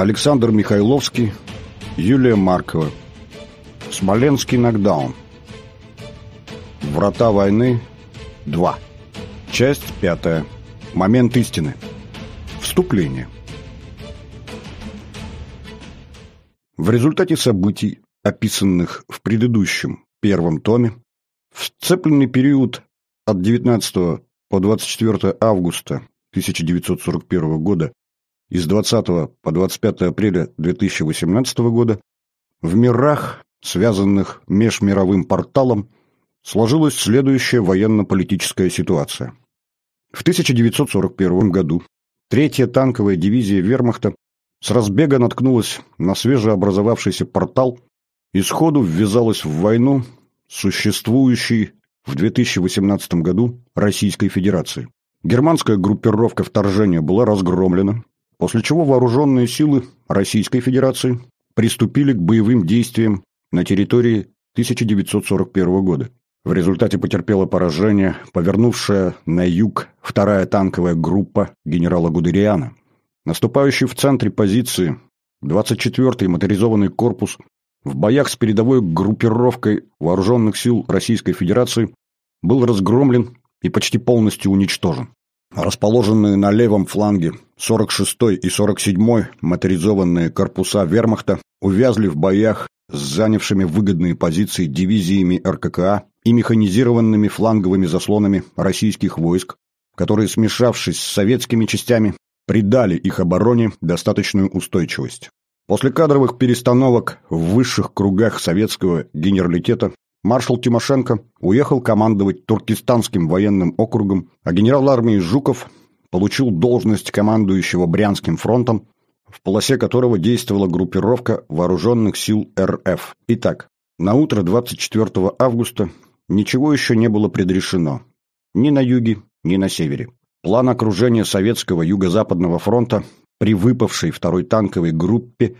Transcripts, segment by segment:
Александр Михайловский, Юлия Маркова. Смоленский нокдаун. Врата войны 2. Часть 5. Момент истины. Вступление. В результате событий, описанных в предыдущем первом томе, в сцепленный период от 19 по 24 августа 1941 года из 20 по 25 апреля 2018 года в мирах, связанных межмировым порталом, сложилась следующая военно-политическая ситуация. В 1941 году третья танковая дивизия вермахта с разбега наткнулась на свежеобразовавшийся портал и сходу ввязалась в войну, существующей в 2018 году Российской Федерации. Германская группировка вторжения была разгромлена, после чего вооруженные силы Российской Федерации приступили к боевым действиям на территории 1941 года. В результате потерпела поражение повернувшая на юг вторая танковая группа генерала Гудериана. Наступающий в центре позиции 24-й моторизованный корпус в боях с передовой группировкой вооруженных сил Российской Федерации был разгромлен и почти полностью уничтожен расположенные на левом фланге 46-й и 47-й моторизованные корпуса вермахта увязли в боях с занявшими выгодные позиции дивизиями РККА и механизированными фланговыми заслонами российских войск, которые, смешавшись с советскими частями, придали их обороне достаточную устойчивость. После кадровых перестановок в высших кругах советского генералитета маршал Тимошенко уехал командовать Туркестанским военным округом, а генерал армии Жуков получил должность командующего Брянским фронтом, в полосе которого действовала группировка вооруженных сил РФ. Итак, на утро 24 августа ничего еще не было предрешено. Ни на юге, ни на севере. План окружения Советского Юго-Западного фронта при выпавшей второй танковой группе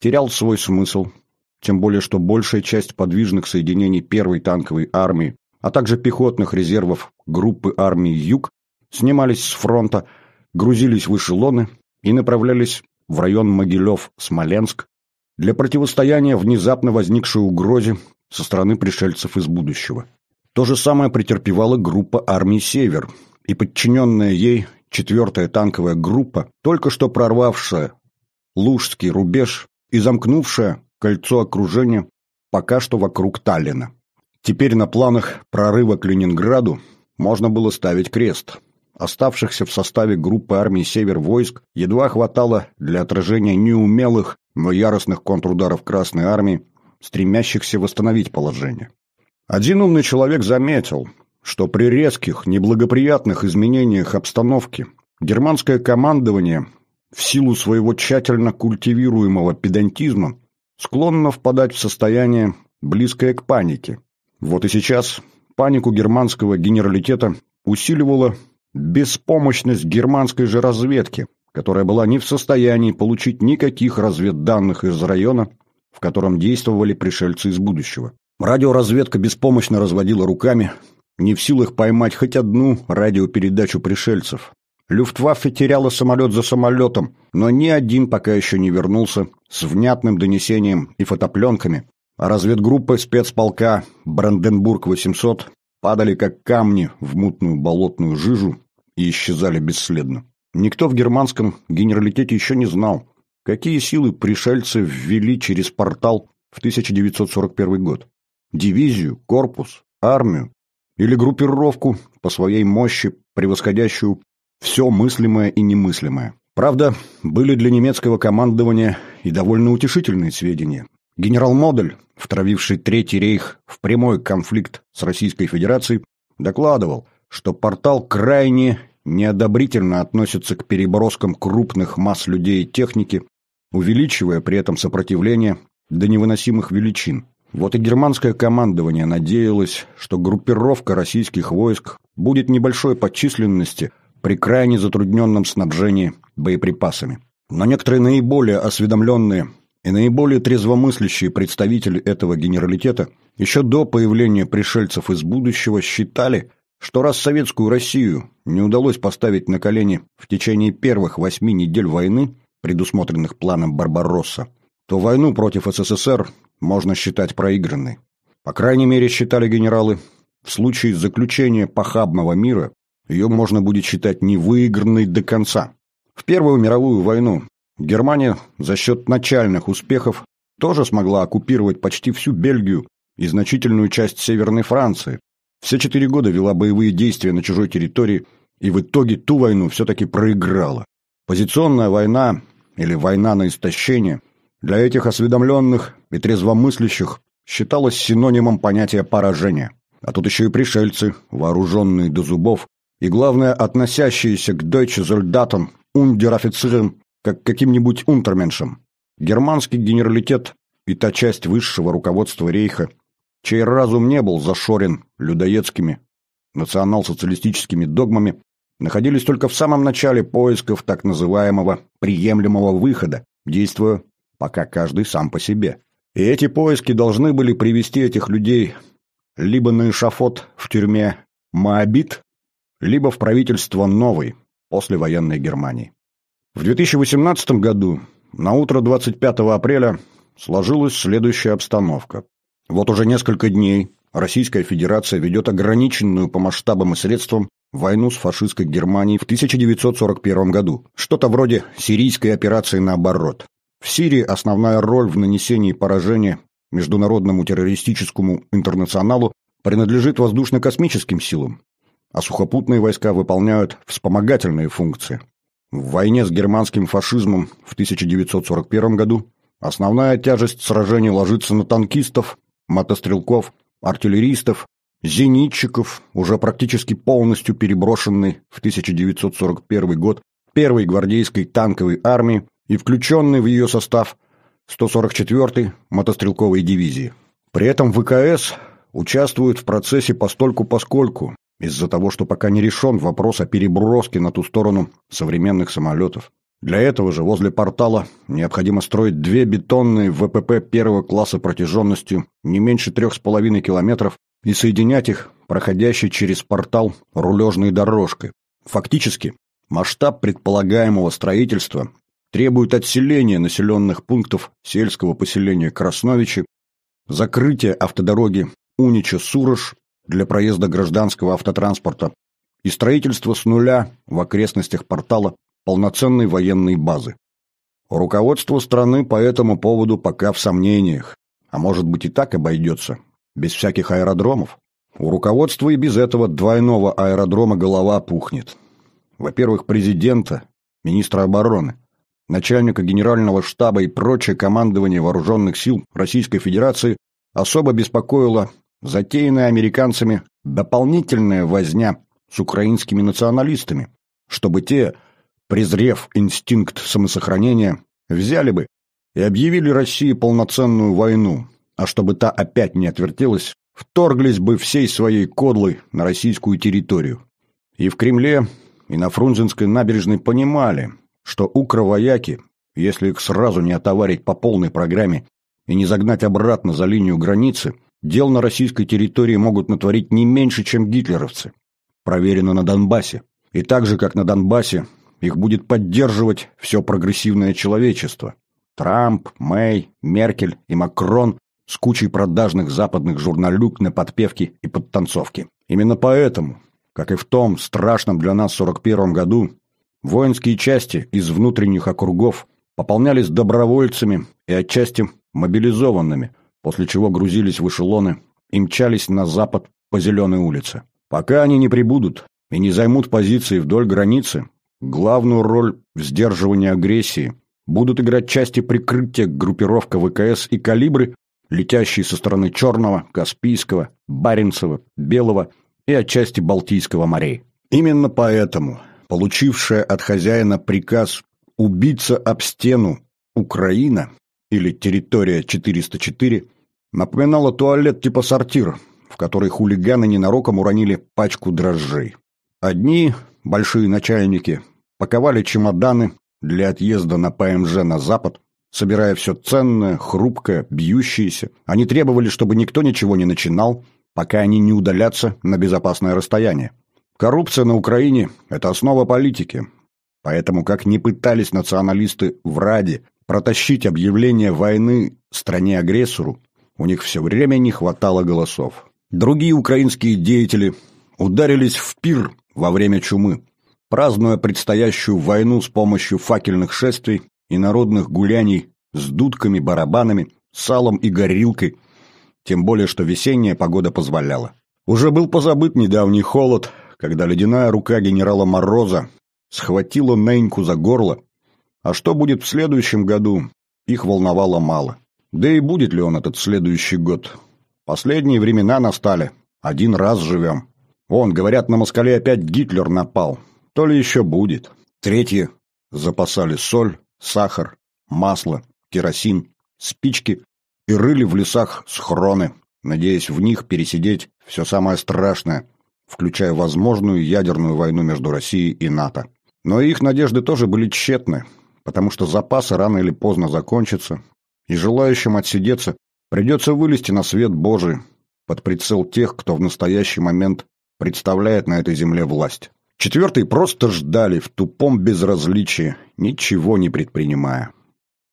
терял свой смысл – тем более что большая часть подвижных соединений первой танковой армии, а также пехотных резервов группы армии «Юг» снимались с фронта, грузились в эшелоны и направлялись в район Могилев-Смоленск для противостояния внезапно возникшей угрозе со стороны пришельцев из будущего. То же самое претерпевала группа армии «Север», и подчиненная ей четвертая танковая группа, только что прорвавшая Лужский рубеж и замкнувшая кольцо окружения пока что вокруг Таллина. Теперь на планах прорыва к Ленинграду можно было ставить крест. Оставшихся в составе группы армий «Север» войск едва хватало для отражения неумелых, но яростных контрударов Красной армии, стремящихся восстановить положение. Один умный человек заметил, что при резких, неблагоприятных изменениях обстановки германское командование в силу своего тщательно культивируемого педантизма склонна впадать в состояние, близкое к панике. Вот и сейчас панику германского генералитета усиливала беспомощность германской же разведки, которая была не в состоянии получить никаких разведданных из района, в котором действовали пришельцы из будущего. Радиоразведка беспомощно разводила руками, не в силах поймать хоть одну радиопередачу пришельцев, Люфтваффе теряла самолет за самолетом, но ни один пока еще не вернулся с внятным донесением и фотопленками. разведгруппы спецполка «Бранденбург-800» падали как камни в мутную болотную жижу и исчезали бесследно. Никто в германском генералитете еще не знал, какие силы пришельцы ввели через портал в 1941 год. Дивизию, корпус, армию или группировку по своей мощи, превосходящую все мыслимое и немыслимое. Правда, были для немецкого командования и довольно утешительные сведения. Генерал Модель, втравивший Третий рейх в прямой конфликт с Российской Федерацией, докладывал, что портал крайне неодобрительно относится к переброскам крупных масс людей и техники, увеличивая при этом сопротивление до невыносимых величин. Вот и германское командование надеялось, что группировка российских войск будет небольшой по численности – при крайне затрудненном снабжении боеприпасами. Но некоторые наиболее осведомленные и наиболее трезвомыслящие представители этого генералитета еще до появления пришельцев из будущего считали, что раз советскую Россию не удалось поставить на колени в течение первых восьми недель войны, предусмотренных планом Барбаросса, то войну против СССР можно считать проигранной. По крайней мере, считали генералы, в случае заключения похабного мира ее можно будет считать невыигранной до конца. В Первую мировую войну Германия за счет начальных успехов тоже смогла оккупировать почти всю Бельгию и значительную часть Северной Франции. Все четыре года вела боевые действия на чужой территории и в итоге ту войну все-таки проиграла. Позиционная война или война на истощение для этих осведомленных и трезвомыслящих считалась синонимом понятия поражения. А тут еще и пришельцы, вооруженные до зубов, и, главное, относящиеся к дойче зольдатам, ундер-офицерам, как к каким-нибудь унтерменшам. Германский генералитет и та часть высшего руководства рейха, чей разум не был зашорен людоедскими национал-социалистическими догмами, находились только в самом начале поисков так называемого «приемлемого выхода», действуя пока каждый сам по себе. И эти поиски должны были привести этих людей либо на эшафот в тюрьме Моабит, либо в правительство новой, послевоенной Германии. В 2018 году, на утро 25 апреля, сложилась следующая обстановка. Вот уже несколько дней Российская Федерация ведет ограниченную по масштабам и средствам войну с фашистской Германией в 1941 году, что-то вроде сирийской операции наоборот. В Сирии основная роль в нанесении поражения международному террористическому интернационалу принадлежит воздушно-космическим силам, а сухопутные войска выполняют вспомогательные функции. В войне с германским фашизмом в 1941 году основная тяжесть сражений ложится на танкистов, мотострелков, артиллеристов, зенитчиков, уже практически полностью переброшенной в 1941 год первой гвардейской танковой армии и включенной в ее состав 144-й мотострелковой дивизии. При этом ВКС участвуют в процессе постольку-поскольку, из-за того, что пока не решен вопрос о переброске на ту сторону современных самолетов. Для этого же возле портала необходимо строить две бетонные ВПП первого класса протяженностью не меньше трех с половиной километров и соединять их, проходящей через портал рулежной дорожкой. Фактически, масштаб предполагаемого строительства требует отселения населенных пунктов сельского поселения Красновичи, закрытия автодороги Унича-Сурож для проезда гражданского автотранспорта и строительство с нуля в окрестностях портала полноценной военной базы. Руководство страны по этому поводу пока в сомнениях, а может быть и так обойдется, без всяких аэродромов. У руководства и без этого двойного аэродрома голова пухнет. Во-первых, президента, министра обороны, начальника генерального штаба и прочее командование вооруженных сил Российской Федерации особо беспокоило затеянная американцами дополнительная возня с украинскими националистами, чтобы те, презрев инстинкт самосохранения, взяли бы и объявили России полноценную войну, а чтобы та опять не отвертелась, вторглись бы всей своей кодлой на российскую территорию. И в Кремле, и на Фрунзенской набережной понимали, что укровояки, если их сразу не отоварить по полной программе и не загнать обратно за линию границы, Дел на российской территории могут натворить не меньше, чем гитлеровцы. Проверено на Донбассе. И так же, как на Донбассе, их будет поддерживать все прогрессивное человечество. Трамп, Мэй, Меркель и Макрон с кучей продажных западных журналюк на подпевке и подтанцовке. Именно поэтому, как и в том страшном для нас 41 году, воинские части из внутренних округов пополнялись добровольцами и отчасти мобилизованными – после чего грузились в эшелоны и мчались на запад по Зеленой улице. Пока они не прибудут и не займут позиции вдоль границы, главную роль в сдерживании агрессии будут играть части прикрытия группировка ВКС и «Калибры», летящие со стороны Черного, Каспийского, Баренцева, Белого и отчасти Балтийского морей. Именно поэтому получившая от хозяина приказ убиться об стену Украина или территория 404 напоминала туалет типа сортир, в который хулиганы ненароком уронили пачку дрожжей. Одни, большие начальники, паковали чемоданы для отъезда на ПМЖ на запад, собирая все ценное, хрупкое, бьющееся. Они требовали, чтобы никто ничего не начинал, пока они не удалятся на безопасное расстояние. Коррупция на Украине – это основа политики. Поэтому, как ни пытались националисты в Раде Протащить объявление войны стране-агрессору у них все время не хватало голосов. Другие украинские деятели ударились в пир во время чумы, празднуя предстоящую войну с помощью факельных шествий и народных гуляний с дудками, барабанами, салом и горилкой, тем более что весенняя погода позволяла. Уже был позабыт недавний холод, когда ледяная рука генерала Мороза схватила Неньку за горло а что будет в следующем году, их волновало мало. Да и будет ли он этот следующий год? Последние времена настали. Один раз живем. Вон, говорят, на москале опять Гитлер напал. То ли еще будет. Третье. Запасали соль, сахар, масло, керосин, спички и рыли в лесах схроны, надеясь в них пересидеть все самое страшное, включая возможную ядерную войну между Россией и НАТО. Но их надежды тоже были тщетны потому что запасы рано или поздно закончатся, и желающим отсидеться придется вылезти на свет Божий под прицел тех, кто в настоящий момент представляет на этой земле власть. Четвертые просто ждали в тупом безразличии, ничего не предпринимая.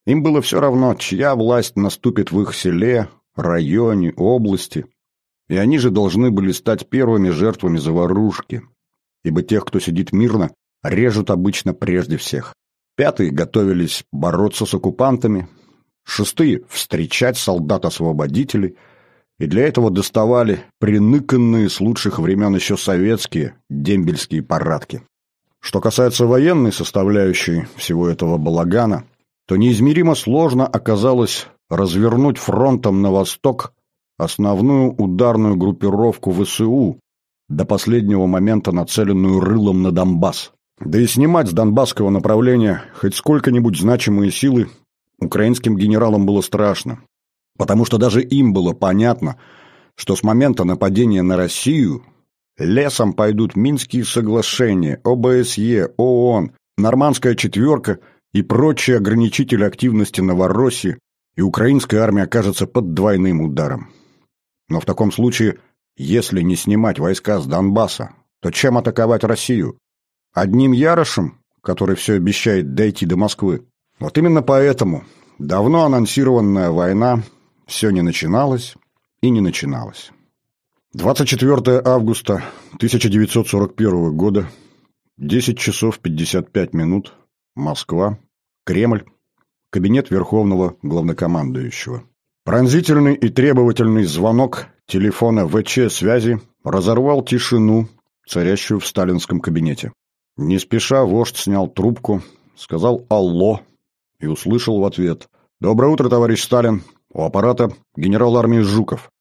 Им было все равно, чья власть наступит в их селе, районе, области. И они же должны были стать первыми жертвами заварушки, ибо тех, кто сидит мирно, режут обычно прежде всех. Пятые готовились бороться с оккупантами, шестые – встречать солдат-освободителей, и для этого доставали приныканные с лучших времен еще советские дембельские парадки. Что касается военной составляющей всего этого балагана, то неизмеримо сложно оказалось развернуть фронтом на восток основную ударную группировку ВСУ, до последнего момента нацеленную рылом на Донбасс. Да и снимать с донбасского направления хоть сколько-нибудь значимые силы украинским генералам было страшно, потому что даже им было понятно, что с момента нападения на Россию лесом пойдут Минские соглашения, ОБСЕ, ООН, Нормандская четверка и прочие ограничители активности Новороссии, и украинская армия окажется под двойным ударом. Но в таком случае, если не снимать войска с Донбасса, то чем атаковать Россию? Одним Ярошем, который все обещает дойти до Москвы. Вот именно поэтому давно анонсированная война все не начиналась и не начиналась. 24 августа 1941 года, 10 часов 55 минут, Москва, Кремль, кабинет Верховного Главнокомандующего. Пронзительный и требовательный звонок телефона ВЧ-связи разорвал тишину, царящую в сталинском кабинете. Не спеша вождь снял трубку, сказал «Алло» и услышал в ответ «Доброе утро, товарищ Сталин! У аппарата генерал армии Жуков».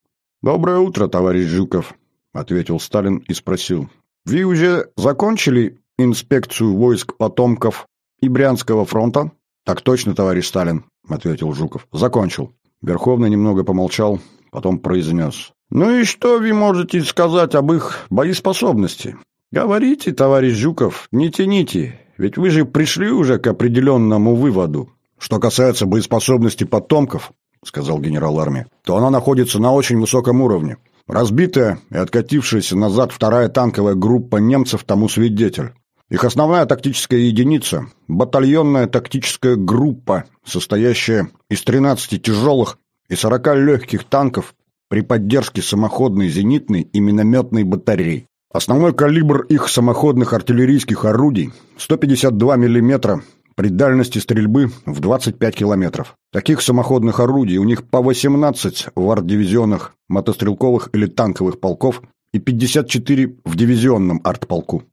«Доброе утро, товарищ Жуков», — ответил Сталин и спросил. «Вы уже закончили инспекцию войск потомков и Брянского фронта?» «Так точно, товарищ Сталин», — ответил Жуков. «Закончил». Верховный немного помолчал, потом произнес. «Ну и что вы можете сказать об их боеспособности?» «Говорите, товарищ Жуков, не тяните, ведь вы же пришли уже к определенному выводу». «Что касается боеспособности потомков, — сказал генерал армии, — то она находится на очень высоком уровне. Разбитая и откатившаяся назад вторая танковая группа немцев тому свидетель. Их основная тактическая единица – батальонная тактическая группа, состоящая из 13 тяжелых и 40 легких танков при поддержке самоходной зенитной и минометной батареи. Основной калибр их самоходных артиллерийских орудий – 152 мм при дальности стрельбы в 25 километров. Таких самоходных орудий у них по 18 в арт-дивизионах мотострелковых или танковых полков и 54 в дивизионном артполку.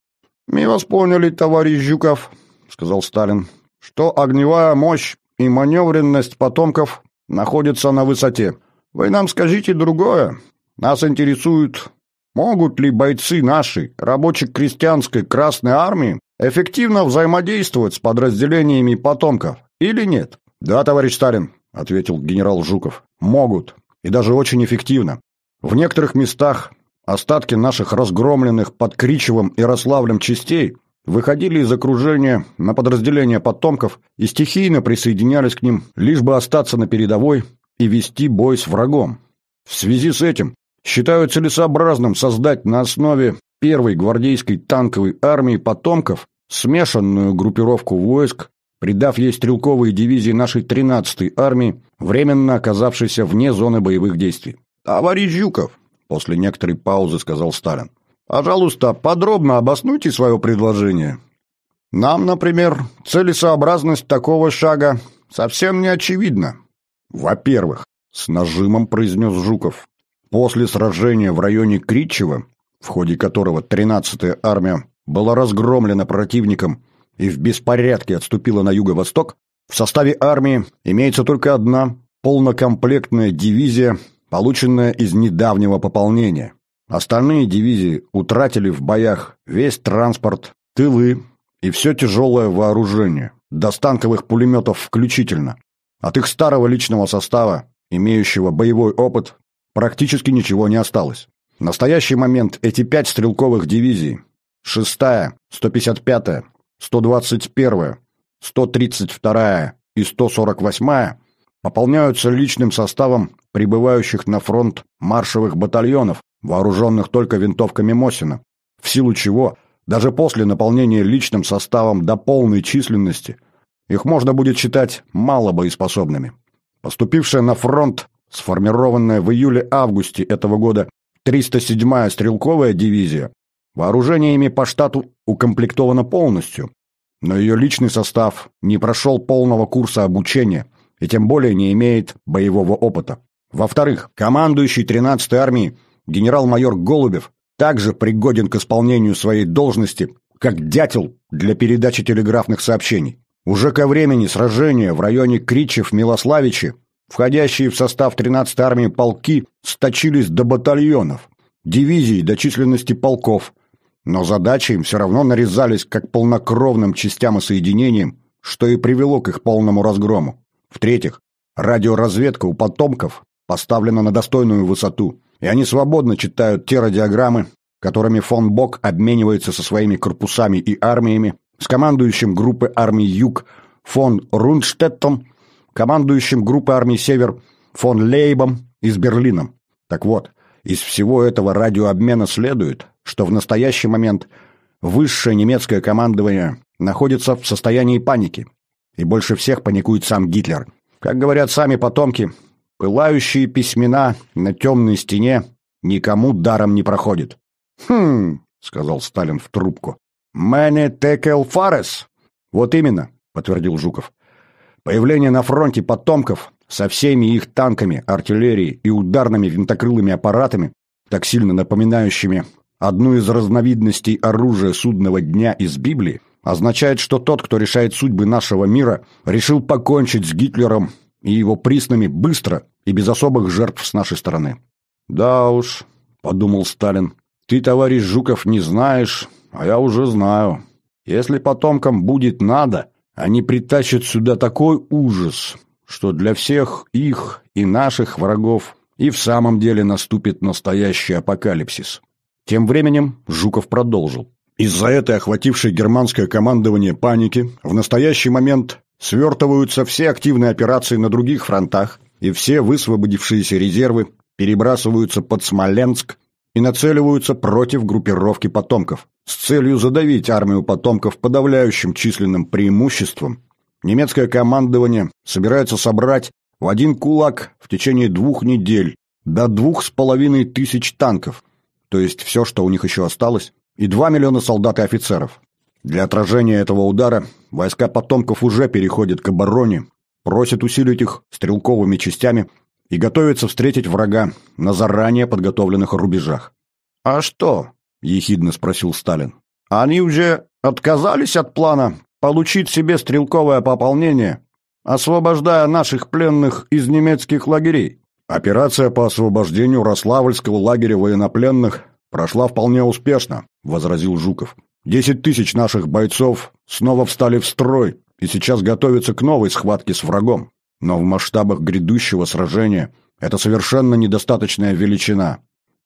«Мы вас поняли, товарищ Жуков», — сказал Сталин, «что огневая мощь и маневренность потомков находятся на высоте. Вы нам скажите другое. Нас интересуют Могут ли бойцы нашей рабоче-крестьянской Красной Армии эффективно взаимодействовать с подразделениями потомков или нет? «Да, товарищ Сталин», — ответил генерал Жуков, — «могут, и даже очень эффективно. В некоторых местах остатки наших разгромленных под Кричевом и Рославлем частей выходили из окружения на подразделения потомков и стихийно присоединялись к ним, лишь бы остаться на передовой и вести бой с врагом. В связи с этим считаю целесообразным создать на основе первой гвардейской танковой армии потомков смешанную группировку войск, придав ей стрелковые дивизии нашей 13-й армии, временно оказавшейся вне зоны боевых действий. «Товарищ Жуков», — после некоторой паузы сказал Сталин, «пожалуйста, подробно обоснуйте свое предложение. Нам, например, целесообразность такого шага совсем не очевидна». «Во-первых», — с нажимом произнес Жуков, После сражения в районе Кричева, в ходе которого 13-я армия была разгромлена противником и в беспорядке отступила на юго-восток, в составе армии имеется только одна полнокомплектная дивизия, полученная из недавнего пополнения. Остальные дивизии утратили в боях весь транспорт, тылы и все тяжелое вооружение, до станковых пулеметов включительно. От их старого личного состава, имеющего боевой опыт, практически ничего не осталось. В настоящий момент эти пять стрелковых дивизий – 6-я, 155-я, 121-я, 132-я и 148-я – пополняются личным составом прибывающих на фронт маршевых батальонов, вооруженных только винтовками Мосина, в силу чего даже после наполнения личным составом до полной численности их можно будет считать малобоеспособными. Поступившая на фронт сформированная в июле-августе этого года 307-я стрелковая дивизия, вооружениями по штату укомплектована полностью, но ее личный состав не прошел полного курса обучения и тем более не имеет боевого опыта. Во-вторых, командующий 13-й армией генерал-майор Голубев также пригоден к исполнению своей должности, как дятел для передачи телеграфных сообщений. Уже ко времени сражения в районе Кричев-Милославичи Входящие в состав 13-й армии полки сточились до батальонов, дивизий до численности полков, но задачи им все равно нарезались как полнокровным частям и соединениям, что и привело к их полному разгрому. В-третьих, радиоразведка у потомков поставлена на достойную высоту, и они свободно читают те радиограммы, которыми фон Бок обменивается со своими корпусами и армиями, с командующим группы армий «Юг» фон Рундштеттом командующим группой армий «Север» фон Лейбом из Берлина. Так вот, из всего этого радиообмена следует, что в настоящий момент высшее немецкое командование находится в состоянии паники. И больше всех паникует сам Гитлер. Как говорят сами потомки, пылающие письмена на темной стене никому даром не проходит. «Хм», — сказал Сталин в трубку, «Мэне текел фарес». «Вот именно», — подтвердил Жуков. Появление на фронте потомков со всеми их танками, артиллерией и ударными винтокрылыми аппаратами, так сильно напоминающими одну из разновидностей оружия судного дня из Библии, означает, что тот, кто решает судьбы нашего мира, решил покончить с Гитлером и его приснами быстро и без особых жертв с нашей стороны. «Да уж», — подумал Сталин, — «ты, товарищ Жуков, не знаешь, а я уже знаю. Если потомкам будет надо, они притащат сюда такой ужас, что для всех их и наших врагов и в самом деле наступит настоящий апокалипсис. Тем временем Жуков продолжил. Из-за этой охватившей германское командование паники в настоящий момент свертываются все активные операции на других фронтах, и все высвободившиеся резервы перебрасываются под Смоленск и нацеливаются против группировки потомков с целью задавить армию потомков подавляющим численным преимуществом. Немецкое командование собирается собрать в один кулак в течение двух недель до двух с половиной тысяч танков, то есть все, что у них еще осталось, и два миллиона солдат и офицеров. Для отражения этого удара войска потомков уже переходят к обороне, просят усилить их стрелковыми частями – и готовится встретить врага на заранее подготовленных рубежах. «А что?» – ехидно спросил Сталин. «Они уже отказались от плана получить себе стрелковое пополнение, освобождая наших пленных из немецких лагерей». «Операция по освобождению Рославльского лагеря военнопленных прошла вполне успешно», – возразил Жуков. «Десять тысяч наших бойцов снова встали в строй и сейчас готовятся к новой схватке с врагом. Но в масштабах грядущего сражения это совершенно недостаточная величина.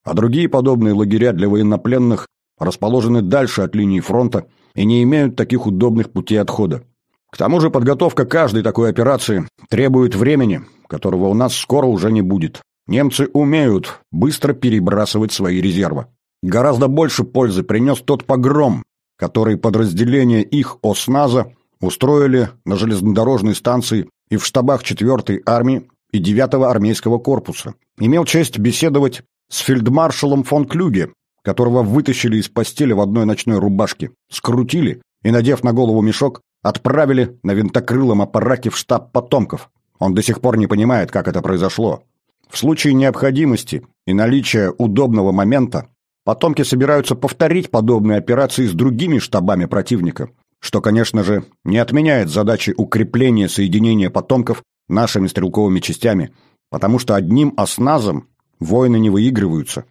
А другие подобные лагеря для военнопленных расположены дальше от линии фронта и не имеют таких удобных путей отхода. К тому же подготовка каждой такой операции требует времени, которого у нас скоро уже не будет. Немцы умеют быстро перебрасывать свои резервы. Гораздо больше пользы принес тот погром, который подразделения их ОСНАЗа устроили на железнодорожной станции и в штабах 4-й армии и 9-го армейского корпуса. Имел честь беседовать с фельдмаршалом фон Клюге, которого вытащили из постели в одной ночной рубашке, скрутили и, надев на голову мешок, отправили на винтокрылом аппарате в штаб потомков. Он до сих пор не понимает, как это произошло. В случае необходимости и наличия удобного момента потомки собираются повторить подобные операции с другими штабами противника что, конечно же, не отменяет задачи укрепления соединения потомков нашими стрелковыми частями, потому что одним осназом войны не выигрываются.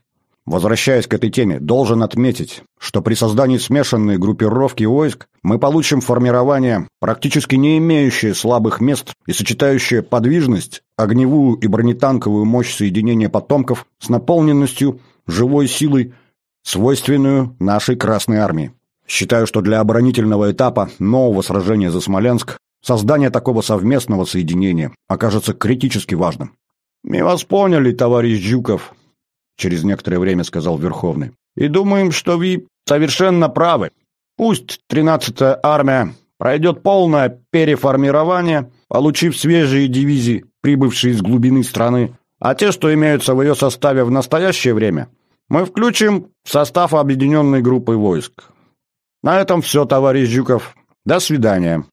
Возвращаясь к этой теме, должен отметить, что при создании смешанной группировки войск мы получим формирование, практически не имеющее слабых мест и сочетающее подвижность, огневую и бронетанковую мощь соединения потомков с наполненностью, живой силой, свойственную нашей Красной Армии. Считаю, что для оборонительного этапа нового сражения за Смоленск создание такого совместного соединения окажется критически важным. «Мы вас поняли, товарищ Жуков», — через некоторое время сказал Верховный. «И думаем, что вы совершенно правы. Пусть 13-я армия пройдет полное переформирование, получив свежие дивизии, прибывшие из глубины страны, а те, что имеются в ее составе в настоящее время, мы включим в состав объединенной группы войск. На этом все, товарищ Жуков. До свидания.